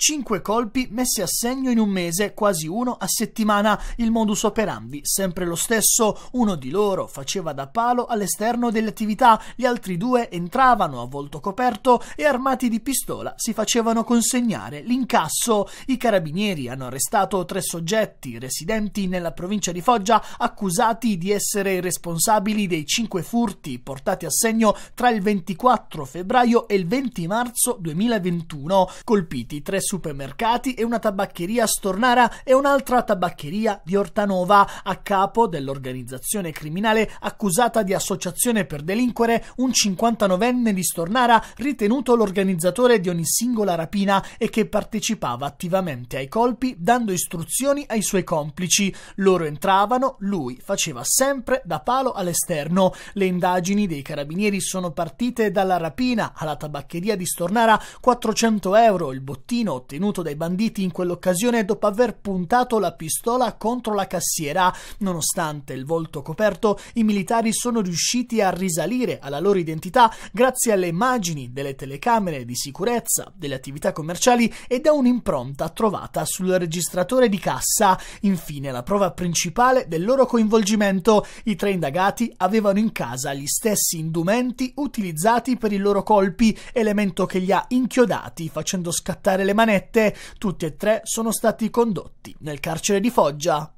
5 colpi messi a segno in un mese, quasi uno a settimana, il modus operandi sempre lo stesso, uno di loro faceva da palo all'esterno delle attività, gli altri due entravano a volto coperto e armati di pistola si facevano consegnare l'incasso. I carabinieri hanno arrestato tre soggetti residenti nella provincia di Foggia accusati di essere responsabili dei 5 furti portati a segno tra il 24 febbraio e il 20 marzo 2021, colpiti tre soggetti supermercati e una tabaccheria Stornara e un'altra tabaccheria di Ortanova, a capo dell'organizzazione criminale accusata di associazione per delinquere un 59enne di Stornara ritenuto l'organizzatore di ogni singola rapina e che partecipava attivamente ai colpi dando istruzioni ai suoi complici. Loro entravano, lui faceva sempre da palo all'esterno. Le indagini dei carabinieri sono partite dalla rapina alla tabaccheria di Stornara 400 euro, il bottino ottenuto dai banditi in quell'occasione dopo aver puntato la pistola contro la cassiera. Nonostante il volto coperto, i militari sono riusciti a risalire alla loro identità grazie alle immagini delle telecamere di sicurezza, delle attività commerciali e da un'impronta trovata sul registratore di cassa. Infine, la prova principale del loro coinvolgimento. I tre indagati avevano in casa gli stessi indumenti utilizzati per i loro colpi, elemento che li ha inchiodati facendo scattare le mani manette, tutti e tre sono stati condotti nel carcere di Foggia.